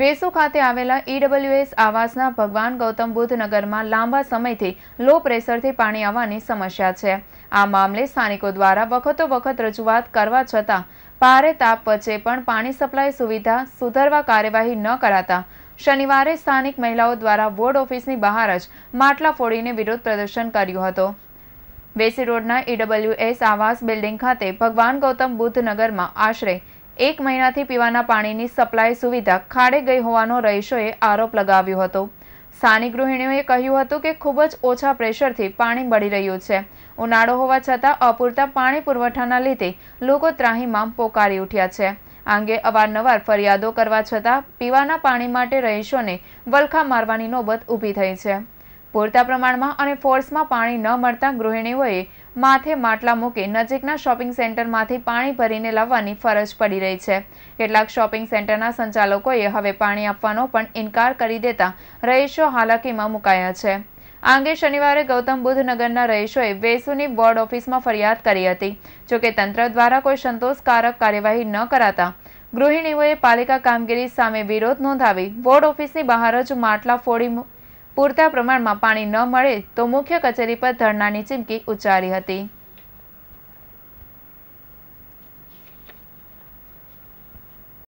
વેસુ ખાતે આવેલા ઈડબ્લ્યુએસ આવાસના ભગવાન ગૌતમ બુદ્ધ નગરમાં લાંબા સમયથી લો પ્રેશરથી પાણી આવવાની સમસ્યા છે આ મામલે સ્થાનિકો દ્વારા વખતો વખત રજૂઆત કરવા છતાં ભારે તાપ વચ્ચે પણ પાણી સપ્લાય સુવિધા સુધારવા કાર્યવાહી ન કરાતા શનિવારે સ્થાનિક મહિલાઓ દ્વારા બોર્ડ ઓફિસની બહાર જ માટલા ફોડીને વિરોધ પ્રદર્શન કર્યું હતું વેસી રોડના ઈડબ્લ્યુએસ આવાસ બિલ્ડિંગ ખાતે ભગવાન ગૌતમ બુદ્ધ નગરમાં આશરે એક મહિનાથી પીવાના પાણીની સપ્લાય સુવિધા ખાડે ગઈ હોવાનો રહીશોએ આરોપ લગાવ્યો હતો સ્થાનિક ગૃહિણીઓએ કહ્યું હતું કે ખૂબ જ ઓછા પ્રેશરથી પાણી બળી રહ્યું છે ઉનાળો હોવા છતાં અપૂરતા પાણી પુરવઠાના લીધે લોકો ત્રાહીમામ પોકારી ઉઠ્યા છે આંગે અવારનવાર ફરિયાદો કરવા છતાં પીવાના પાણી માટે રહીશોને વલખા મારવાની નોબત ઊભી થઈ છે પૂરતા પ્રમાણમાં અને ફોર્સમાં પાણી ન મળતા ગૃહિણીઓએ માથે માટલા મૂકી નજીકના શોપિંગ સેન્ટરમાંથી પાણી ભરીને લાવવાની ફરજ પડી રહી છે કેટલાક શોપિંગ સેન્ટરના સંચાલકોએ હવે પાણી આપવાનો પણ ઇનકાર કરી દેતા રહીશો હાલાકીમાં મુકાયા છે આ અંગે શનિવારે ગૌતમ બુદ્ધ નગરના રહીશોએ વેસુની બોર્ડ ઓફિસમાં ફરિયાદ કરી હતી જોકે તંત્ર દ્વારા કોઈ સંતોષકારક કાર્યવાહી ન કરાતા ગૃહિણીઓએ પાલિકા કામગીરી સામે વિરોધ નોંધાવી બોર્ડ ઓફિસની બહાર જ માટલા ફોડી પૂરતા પ્રમાણમાં પાણી ન મળે તો મુખ્ય કચેરી પર ધરણાની ચીમકી ઉચ્ચારી હતી